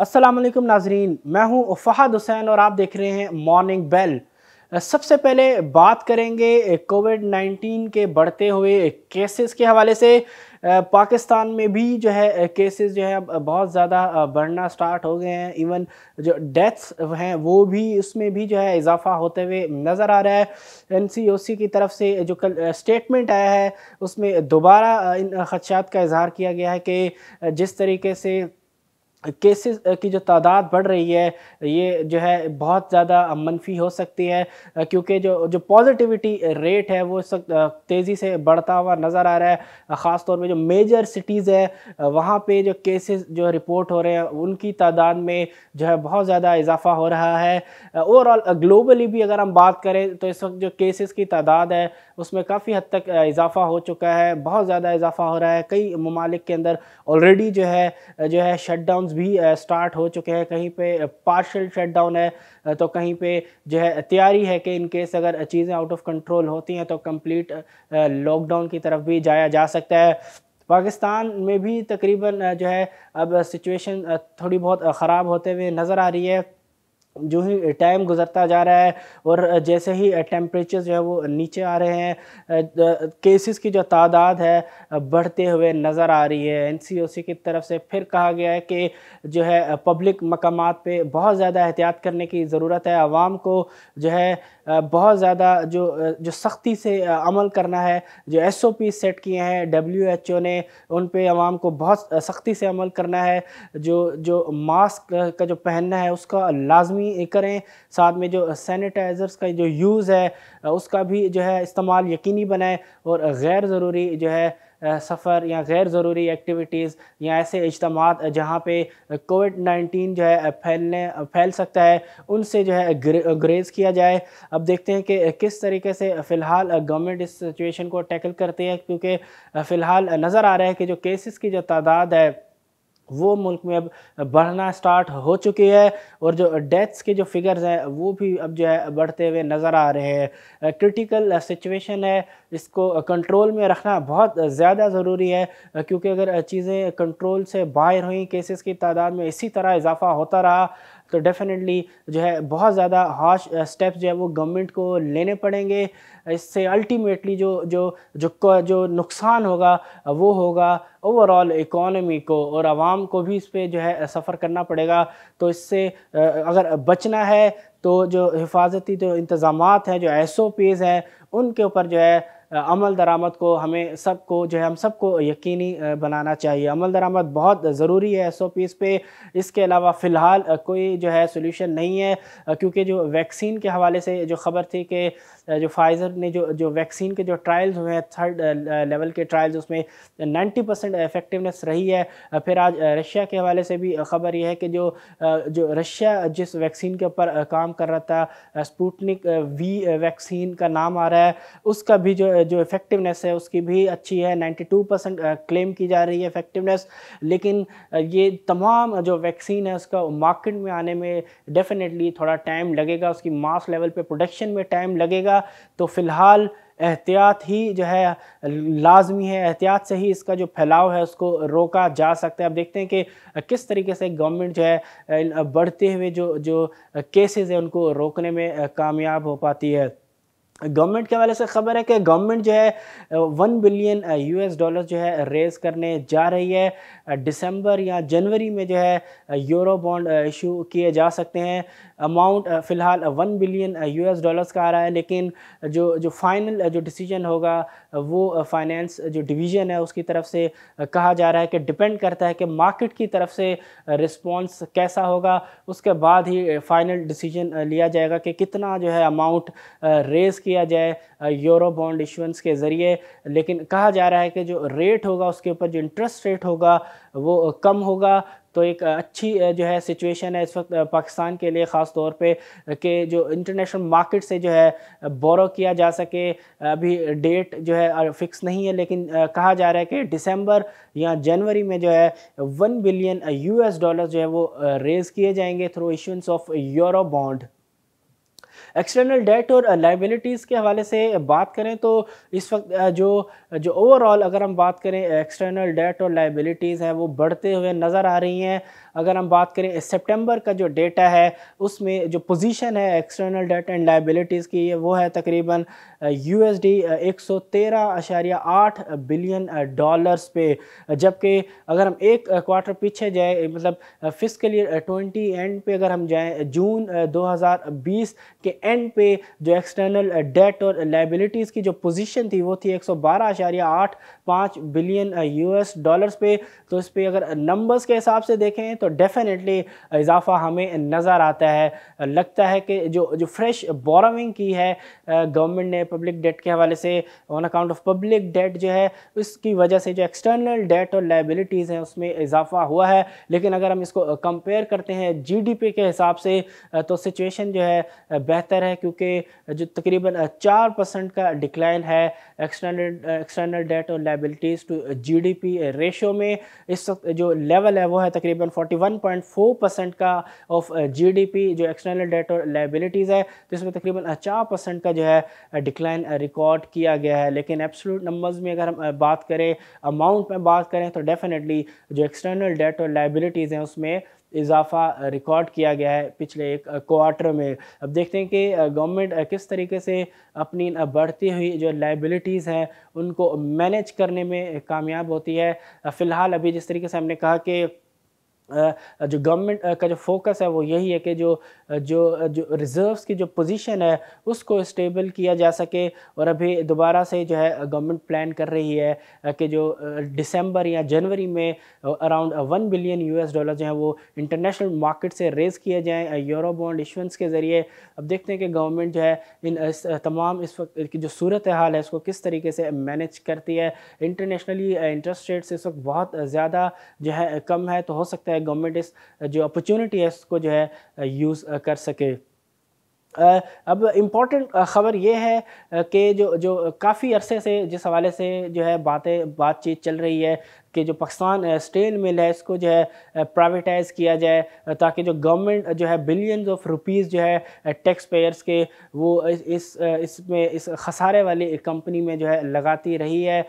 अस्सलाम वालेकुम नाजरीन मैं हूं फ़हद हुसैन और आप देख रहे हैं मॉर्निंग बेल सबसे पहले बात करेंगे कोविड 19 के बढ़ते हुए केसेस के हवाले से पाकिस्तान में भी जो है केसेस जो है बहुत ज़्यादा बढ़ना स्टार्ट हो गए हैं इवन जो डेथ्स हैं वो भी उसमें भी जो है इजाफा होते हुए नज़र आ रहा है एनसीओसी की तरफ से जो कल स्टेटमेंट आया है उसमें दोबारा इन खदशात का इजहार किया गया है कि जिस तरीके से केसेस की जो तादाद बढ़ रही है ये जो है बहुत ज़्यादा मनफी हो सकती है क्योंकि जो जो पॉजिटिविटी रेट है वो इस वक्त तेज़ी से बढ़ता हुआ नज़र आ रहा है ख़ास तौर पर जो मेजर सिटीज़ है वहाँ पे जो केसेस जो रिपोर्ट हो रहे हैं उनकी तादाद में जो है बहुत ज़्यादा इजाफा हो रहा है ओवरऑल ग्लोबली भी अगर हम बात करें तो इस वक्त जो केसेस की तादाद है उसमें काफ़ी हद तक इजाफा हो चुका है बहुत ज़्यादा इजाफा हो रहा है कई ममालिक के अंदर ऑलरेडी जो है जो है शट डाउन लॉकडाउन्स भी स्टार्ट हो चुके हैं कहीं पे पार्शल शटडाउन है तो कहीं पे जो है तैयारी है कि इनकेस अगर चीज़ें आउट ऑफ कंट्रोल होती हैं तो कंप्लीट लॉकडाउन की तरफ भी जाया जा सकता है पाकिस्तान में भी तकरीबन जो है अब सिचुएशन थोड़ी बहुत ख़राब होते हुए नज़र आ रही है जो ही टाइम गुजरता जा रहा है और जैसे ही टेम्परेचर जो है वो नीचे आ रहे हैं केसेस की जो तादाद है बढ़ते हुए नज़र आ रही है एनसीओसी की तरफ से फिर कहा गया है कि जो है पब्लिक मकाम पे बहुत ज़्यादा एहतियात करने की ज़रूरत है आवाम को जो है बहुत ज़्यादा जो जो सख्ती से अमल करना है जो एस ओ पी सेट किए हैं डब्ल्यू एच ओ ने उन पर आवाम को बहुत सख्ती से अमल करना है जो जो मास्क का जो पहनना है उसका लाजमी करें साथ में जो सैनिटाइज़र्स का जो यूज़ है उसका भी जो है इस्तेमाल यकीनी बनाएं और गैर ज़रूरी जो है सफ़र या गैर ज़रूरी एक्टिविटीज़ या ऐसे इजतम जहाँ पे कोविड नाइन्टीन जो है फैलने फैल सकता है उनसे जो है ग्रेज़ किया जाए अब देखते हैं कि किस तरीके से फ़िलहाल गवर्नमेंट इस सिचुएशन को टैकल करती है क्योंकि फ़िलहाल नज़र आ रहा है कि जो केसेस की जो तादाद है वो मुल्क में अब बढ़ना स्टार्ट हो चुकी है और जो डेथ्स के जो फिगर्स हैं वो भी अब जो है बढ़ते हुए नज़र आ रहे हैं क्रिटिकल सिचुएशन है इसको कंट्रोल में रखना बहुत ज़्यादा ज़रूरी है क्योंकि अगर चीज़ें कंट्रोल से बाहर हुई केसेस की तादाद में इसी तरह इजाफा होता रहा तो डेफिनेटली जो है बहुत ज़्यादा हार्श स्टेप uh, जो है वो गवर्नमेंट को लेने पड़ेंगे इससे अल्टीमेटली जो जो जो जो नुकसान होगा uh, वो होगा ओवरऑल इकोनॉमी को और आवाम को भी इस पर जो है सफ़र uh, करना पड़ेगा तो इससे अगर बचना है तो जो हिफाजती जो इंतज़ाम हैं जो एस ओ पीज़ हैं उनके ऊपर जो है અમલ દરામત કો હમે સબ કો જો હે હમ સબ કો યકીની બનાના ચાહીએ અમલ દરામત બહોત જરૂરી હે એસઓપીસ પે ઇસકે અલાવા ફિલહાલ કોઈ જો હે સોલ્યુશન નહીં હે ક્યોકી જો વેક્સિન કે حوالے સે જો ખબર થી કે જો ફાઈઝર ને જો જો વેક્સિન કે જો ટ્રાયલ્સ ہوئے થર્ડ લેવલ કે ટ્રાયલ્સ ઉસમે 90% ઇફેક્ટિવનેસ રહી હે ફિર આજ રશિયા કે حوالے સે ભી ખબર યે હે કે જો જો રશિયા جس વેક્સિન કે પર કામ કર રહા થા સ્પુટનિક વી વેક્સિન કા નામ આ રહા હે uska bhi jo जो इफेक्टिवनेस है उसकी भी अच्छी है 92 परसेंट क्लेम की जा रही है इफेक्टिवनेस लेकिन ये तमाम जो वैक्सीन है उसका मार्केट में आने में डेफिनेटली थोड़ा टाइम लगेगा उसकी मास लेवल पे प्रोडक्शन में टाइम लगेगा तो फ़िलहाल एहतियात ही जो है लाजमी है एहतियात से ही इसका जो फैलाव है उसको रोका जा सकता है अब देखते हैं कि किस तरीके से गवर्नमेंट जो है बढ़ते हुए जो जो केसेस है उनको रोकने में कामयाब हो पाती है गवर्नमेंट के हवाले से खबर है कि गवर्नमेंट जो है वन बिलियन यूएस डॉलर जो है रेज करने जा रही है दिसंबर या जनवरी में जो है यूरो बॉन्ड इशू किए जा सकते हैं अमाउंट फ़िलहाल वन बिलियन यूएस डॉलर्स का आ रहा है लेकिन uh, जो जो फाइनल uh, जो डिसीजन होगा uh, वो फाइनेंस जो डिवीज़न है उसकी तरफ से कहा जा रहा है कि डिपेंड करता है कि मार्केट की तरफ से रिस्पॉन्स कैसा होगा उसके बाद ही फाइनल डिसीजन लिया जाएगा कि कितना जो है अमाउंट रेज किया जाए यूरो बॉन्ड इशुंस के ज़रिए लेकिन कहा जा रहा है कि जो रेट होगा उसके ऊपर जो इंटरेस्ट रेट होगा वो कम होगा तो एक अच्छी जो है सिचुएशन है इस वक्त पाकिस्तान के लिए ख़ास तौर पे कि जो इंटरनेशनल मार्केट से जो है बोरो किया जा सके अभी डेट जो है फिक्स नहीं है लेकिन कहा जा रहा है कि दिसंबर या जनवरी में जो है वन बिलियन यूएस डॉलर जो है वो रेज़ किए जाएंगे through issuance of euro bond external debt और लाइबिलिटीज़ uh, के हवाले से बात करें तो इस वक्त uh, जो जो ओवरऑल अगर हम बात करें एक्सटर्नल uh, डेट और लाइबिलिटीज़ हैं वो बढ़ते हुए नज़र आ रही हैं अगर हम बात करें सितंबर का जो डेटा है उसमें जो पोजीशन है एक्सटर्नल डेट एंड लाइबिलिटीज़ की वो है तकरीबन यू एस डी एक सौ तेरह अशारिया आठ बिलियन डॉलर्स पे जबकि अगर हम एक क्वार्टर पीछे जाए मतलब फिजिकल ईयर ट्वेंटी एंड पे अगर हम जाएँ जून 2020 के एंड पे जो एक्सटर्नल डेट और लाइबिलिटीज़ की जो पोजीशन थी वो थी एक सौ बारह आठ पाँच बिलियन यूएस डॉलर्स पे तो इस पर अगर नंबर्स के हिसाब से देखें तो डेफिनेटली इजाफा हमें नज़र आता है लगता है कि जो जो फ्रेश बोरोविंग की है गवर्नमेंट ने पब्लिक डेट के हवाले से on account of public debt जो है उसकी वजह से जो एक्सटर्नल डेट और लाइबिलिटीज़ हैं उसमें इजाफा हुआ है लेकिन अगर हम इसको कंपेयर करते हैं जी के हिसाब से तो सिचुएशन जो है बेहतर है क्योंकि जो तकरीबन चार परसेंट का डिक्लाइन है एक्सटर्नल एक्सटर्नल डेट और लाइबिलिटीज़ टू जीडीपी रेशो में इस वक्त जो लेवल है वो है तकरीबन 41.4 परसेंट का ऑफ जीडीपी uh, जो एक्सटर्नल डेट और लाइबिलिटीज़ है तो इसमें तकरीबन uh, चार परसेंट का जो है डिक्लाइन uh, रिकॉर्ड किया गया है लेकिन एब्सोलूट नंबर्स में अगर हम बात करें अमाउंट में बात करें तो डेफिनेटली जो एक्सटर्नल डेट और लाइबिलिटीज़ हैं उसमें इजाफा रिकॉर्ड किया गया है पिछले एक क्वार्टर में अब देखते हैं कि गवर्नमेंट किस तरीके से अपनी बढ़ती हुई जो लाइबिलिटीज़ हैं उनको मैनेज करने में कामयाब होती है फ़िलहाल अभी जिस तरीके से हमने कहा कि जो गवर्नमेंट का जो फोकस है वो यही है कि जो जो जो रिज़र्व्स की जो पोजीशन है उसको स्टेबल किया जा सके और अभी दोबारा से जो है गवर्नमेंट प्लान कर रही है कि जो दिसंबर या जनवरी में around one billion US dollar जो है वो इंटरनेशनल मार्केट से रेज़ किए जाएँ यूरो बॉन्ड इशुंस के ज़रिए अब देखते हैं कि गवर्नमेंट जो है इन इस, तमाम इस वक्त की जो सूरत हाल है इसको किस तरीके से मैनेज करती है इंटरनेशनली इंटरेस्ट रेट्स इस वक्त बहुत ज़्यादा जो है कम है तो हो सकता है है गवर्नमेंट इस जो अपॉर्चुनिटी है उसको जो है यूज़ कर सके अब इम्पॉर्टेंट ख़बर यह है कि जो जो काफ़ी अरसे से जिस हवाले से जो है बातें बातचीत चल रही है कि जो पाकिस्तान स्टेल मिल है इसको जो है प्राइवेटाइज़ किया जाए ताकि जो गवर्नमेंट जो है बिलियन ऑफ रुपीज़ जो है टैक्स पेयर्स के वो इस इसमें इस, इस खसारे वाली कंपनी में जो है लगाती रही है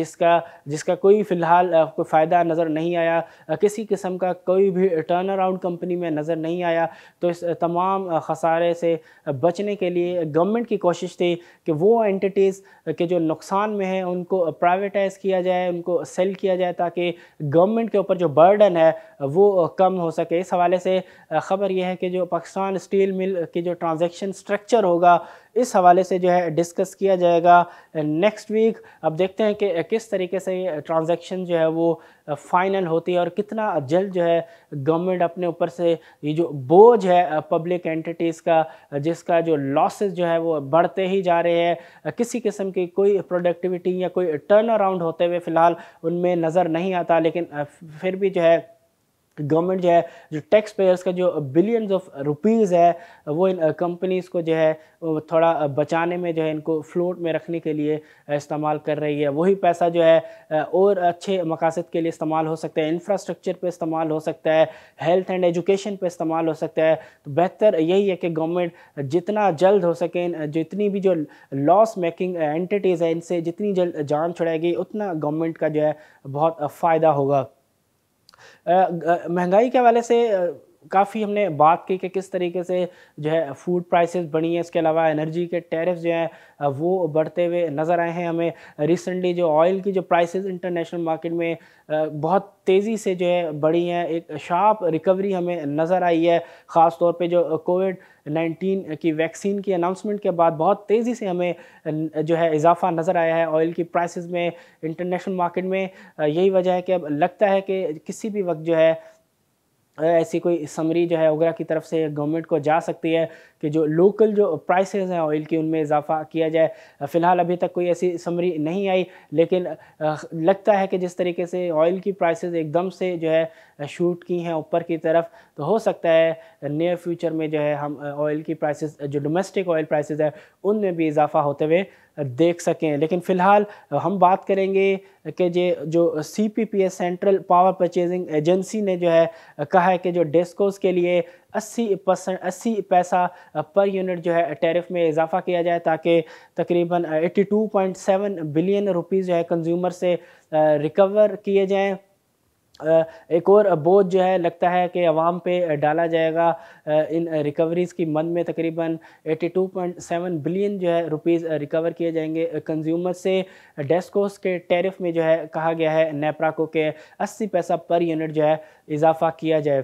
जिसका जिसका कोई फ़िलहाल कोई फ़ायदा नज़र नहीं आया किसी किस्म का कोई भी टर्न अराउंड कंपनी में नज़र नहीं आया तो इस तमाम खसारे से बचने के लिए गवर्नमेंट की कोशिश थी कि वो एंटिटीज़ के जो नुकसान में हैं उनको प्राइवेटाइज़ किया जाए उनको सेल किया जाए है ताकि गवर्नमेंट के ऊपर जो बर्डन है वो कम हो सके इस हवाले से ख़बर यह है कि जो पाकिस्तान स्टील मिल की जो ट्रांजेक्शन स्ट्रक्चर होगा इस हवाले से जो है डिस्कस किया जाएगा नेक्स्ट वीक अब देखते हैं कि किस तरीके से ट्रांजैक्शन जो है वो फाइनल होती है और कितना जल्द जो है गवर्नमेंट अपने ऊपर से ये जो बोझ है पब्लिक एंटिटीज़ का जिसका जो लॉसेस जो है वो बढ़ते ही जा रहे हैं किसी किस्म की कोई प्रोडक्टिविटी या कोई टर्न अराउंड होते हुए फ़िलहाल उनमें नज़र नहीं आता लेकिन फिर भी जो है गवर्नमेंट जो है जो टैक्स पेयर्स का जो बिलियंस ऑफ रुपीज़ है वो इन कंपनीज़ को जो है थोड़ा बचाने में जो है इनको फ्लोट में रखने के लिए इस्तेमाल कर रही है वही पैसा जो है और अच्छे मकासद के लिए इस्तेमाल हो सकता है इंफ्रास्ट्रक्चर पे इस्तेमाल हो सकता है हेल्थ एंड एजुकेशन पे इस्तेमाल हो सकता है तो बेहतर यही है कि गवर्नमेंट जितना जल्द हो सके जितनी भी जो लॉस मेकिंग एंटिटीज़ है इनसे जितनी जल्द जान छुड़ाएगी उतना गवर्नमेंट का जो है बहुत फ़ायदा होगा महंगाई के हवाले से काफ़ी हमने बात की कि किस तरीके से जो है फूड प्राइसेस बढ़ी हैं इसके अलावा एनर्जी के टैरिफ जो हैं वो बढ़ते हुए नज़र आए हैं हमें रिसेंटली जो ऑयल की जो प्राइसेस इंटरनेशनल मार्केट में बहुत तेज़ी से जो है बढ़ी हैं एक शार्प रिकवरी हमें नज़र आई है ख़ास तौर पे जो कोविड 19 की वैक्सीन की अनाउंसमेंट के बाद बहुत तेज़ी से हमें जो है इजाफा नज़र आया है ऑयल की प्राइसेस में इंटरनेशनल मार्केट में यही वजह है कि अब लगता है कि किसी भी वक्त जो है ऐसी कोई समरी जो है ओगरा की तरफ से गवर्नमेंट को जा सकती है कि जो लोकल जो प्राइसेस हैं ऑयल की उनमें इजाफा किया जाए फ़िलहाल अभी तक कोई ऐसी समरी नहीं आई लेकिन लगता है कि जिस तरीके से ऑयल की प्राइसेस एकदम से जो है शूट की हैं ऊपर की तरफ तो हो सकता है नियर फ्यूचर में जो है हम ऑयल की प्राइसेस जो डोमेस्टिक ऑयल प्राइसेस है उनमें भी इजाफा होते हुए देख सकें लेकिन फ़िलहाल हम बात करेंगे कि जे जो C P P S central power purchasing agency ने जो है कहा है कि जो डेस्कोस के लिए 80 परसेंट अस्सी पैसा पर यूनिट जो है टैरिफ में इजाफा किया जाए ताकि तकरीबन 82.7 बिलियन रुपीज़ जो है कंज्यूमर से रिकवर किए जाएँ एक और बोझ जो है लगता है कि आवाम पे डाला जाएगा इन रिकवरीज़ की मंद में तकरीबन 82.7 बिलियन जो है रुपीज़ रिकवर किए जाएंगे कंज्यूमर से डेस्कोस के टैरिफ में जो है कहा गया है नेपरा को के 80 पैसा पर यूनिट जो है इजाफा किया जाए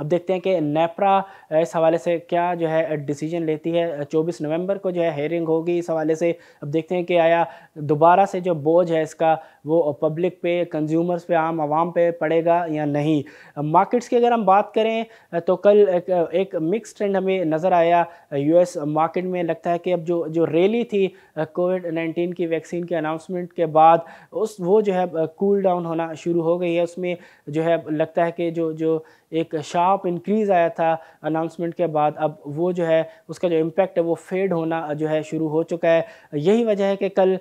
अब देखते हैं कि नेपरा इस हवाले से क्या जो है डिसीजन लेती है 24 नवंबर को जो है हेयरिंग होगी इस हवाले से अब देखते हैं कि आया दोबारा से जो बोझ है इसका वो पब्लिक पे कंज्यूमर्स पे आम आवाम पे पड़ेगा या नहीं मार्केट्स की अगर हम बात करें तो कल एक, एक मिक्स ट्रेंड हमें नज़र आया यूएस मार्केट में लगता है कि अब जो जो रैली थी कोविड नाइन्टीन की वैक्सीन के अनाउंसमेंट के बाद उस वो जो है कूल डाउन होना शुरू हो गई है उसमें जो है लगता है कि जो जो एक शार्प शार्प इंक्रीज़ आया था अनाउंसमेंट के बाद अब वो जो है उसका जो इम्पैक्ट है वो फेड होना जो है शुरू हो चुका है यही वजह है कि कल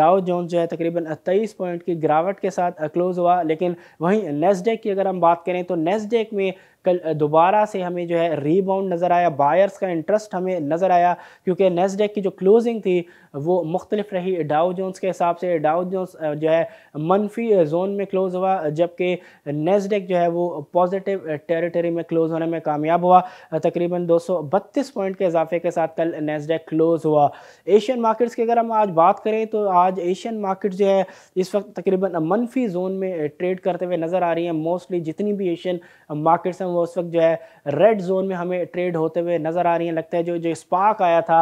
डाउ जोन जो है तकरीबन तेईस पॉइंट की गिरावट के साथ क्लोज़ हुआ लेकिन वहीं नेस्डेक की अगर हम बात करें तो नेस्डेक में कल दोबारा से हमें जो है रीबाउंड नज़र आया बायर्स का इंटरेस्ट हमें नज़र आया क्योंकि नेस्डेक की जो क्लोजिंग थी वो मुख्तलिफ रही डाउ जोन्स के हिसाब से डाउ जोन्स जो है मनफी जोन में क्लोज़ हुआ जबकि नेस्डेक जो है वो पॉजिटिव टेरिटरी में क्लोज़ होने में कामयाब हुआ तकरीबन दो सौ बत्तीस पॉइंट के इजाफे के साथ कल नेस्डेक क्लोज़ हुआ एशियन मार्केट्स की अगर हम आज बात करें तो आज एशियन मार्केट जो है इस वक्त तकरीबन मनफी जोन में ट्रेड करते हुए नज़र आ रही हैं मोस्टली जितनी भी एशियन मार्केट्स हैं वो उस वक्त जो है रेड जोन में हमें ट्रेड होते हुए नज़र आ रही हैं लगता है जो जो स्पार्क आया था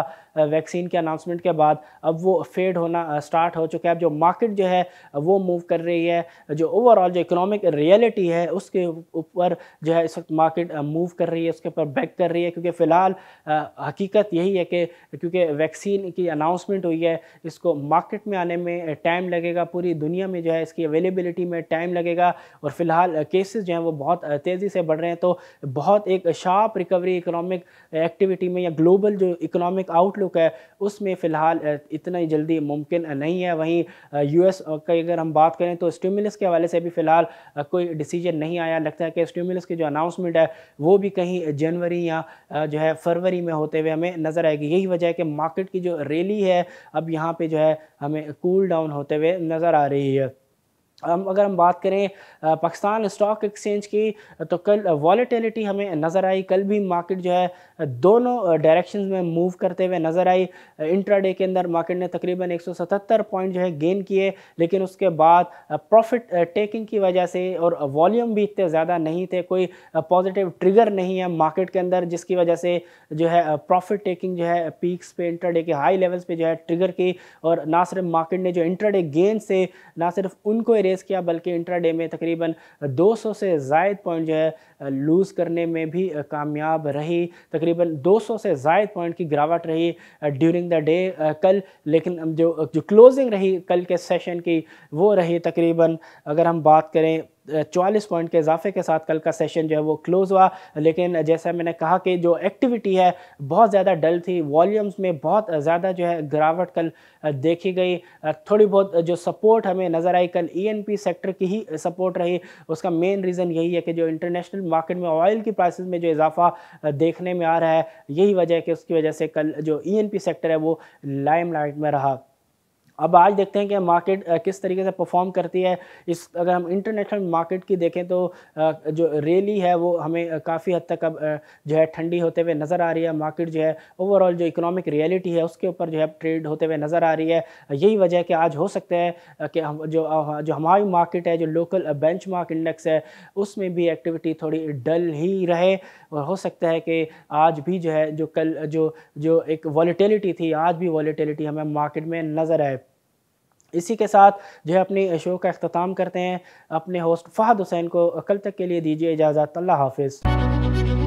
वैक्सीन के अनाउंसमेंट के बाद अब वो फेड होना स्टार्ट हो चुका है अब जो मार्केट जो है वो मूव कर रही है जो ओवरऑल जो इकोनॉमिक रियलिटी है उसके ऊपर जो है इस वक्त मार्केट मूव कर रही है उसके ऊपर बैक कर रही है क्योंकि फ़िलहाल हकीकत यही है कि क्योंकि वैक्सीन की अनाउंसमेंट हुई है इसको मार्केट में आने में टाइम लगेगा पूरी दुनिया में जो है इसकी अवेलेबिलिटी में टाइम लगेगा और फिलहाल केसेस जो हैं वो बहुत तेज़ी से बढ़ रहे हैं तो बहुत एक शार्प रिकवरी इकोनॉमिक एक्टिविटी में या ग्लोबल जो इकोनॉमिक आउटलुक है उसमें फ़िलहाल इतना जल्दी मुमकिन नहीं है वहीं यूएस की अगर हम बात करें तो स्टिमुलस के हवाले से भी फ़िलहाल कोई डिसीजन नहीं आया लगता है कि स्टिमुलस की जो अनाउंसमेंट है वो भी कहीं जनवरी या जो है फरवरी में होते हुए हमें नज़र आएगी यही वजह है कि मार्केट की जो रैली है अब यहाँ पे जो है हमें कूल डाउन होते हुए नज़र आ रही है हम अगर हम बात करें पाकिस्तान स्टॉक एक्सचेंज की तो कल वॉलीटिलिटी हमें नज़र आई कल भी मार्केट जो है दोनों डायरेक्शंस में मूव करते हुए नज़र आई इंट्राडे के अंदर मार्केट ने तकरीबन 177 पॉइंट जो है गेन किए लेकिन उसके बाद प्रॉफिट टेकिंग की वजह से और वॉल्यूम भी इतने ज़्यादा नहीं थे कोई पॉजिटिव ट्रिगर नहीं है मार्केट के अंदर जिसकी वजह से जो है प्रॉफिट टेकिंग जो है पीक्स पे इंट्राडे के हाई लेवल्स पर जो है ट्रिगर की और ना सिर्फ मार्केट ने जो इंट्राडे गेंद से ना सिर्फ उनको रेस किया बल्कि इंट्राडे में तकरीबन 200 से जायद पॉइंट जो है लूज़ करने में भी कामयाब रही तकरीबन 200 से जायद पॉइंट की गिरावट रही ड्यूरिंग द डे कल लेकिन जो जो क्लोजिंग रही कल के सेशन की वो रही तकरीबन अगर हम बात करें चवालीस पॉइंट के इजाफे के साथ कल का सेशन जो है वो क्लोज़ हुआ लेकिन जैसा मैंने कहा कि जो एक्टिविटी है बहुत ज़्यादा डल थी वॉल्यूम्स में बहुत ज़्यादा जो है गिरावट कल देखी गई थोड़ी बहुत जो सपोर्ट हमें नज़र आई कल ई e सेक्टर की ही सपोर्ट रही उसका मेन रीज़न यही है कि जो इंटरनेशनल मार्केट में ऑयल की प्राइस में जो इजाफा देखने में आ रहा है यही वजह है कि उसकी वजह से कल जो ई e सेक्टर है वो लाइम में रहा अब आज देखते हैं कि मार्केट किस तरीके से परफॉर्म करती है इस अगर हम इंटरनेशनल मार्केट की देखें तो जो रैली है वो हमें काफ़ी हद तक अब जो है ठंडी होते हुए नज़र आ रही है मार्केट जो है ओवरऑल जो इकोनॉमिक रियलिटी है उसके ऊपर जो है ट्रेड होते हुए नज़र आ रही है यही वजह है कि आज हो सकता है कि हम जो जो हमारी मार्केट है जो लोकल बेंच इंडेक्स है उसमें भी एक्टिविटी थोड़ी डल ही रहे और हो सकता है कि आज भी जो है जो कल जो जो एक वॉलीटिलिटी थी आज भी वॉलीटिलिटी हमें मार्केट में नज़र आए इसी के साथ जो है अपने शो का अख्ताम करते हैं अपने होस्ट फ़हद हुसैन को कल तक के लिए दीजिए इजाज़त अल्लाह हाफिज़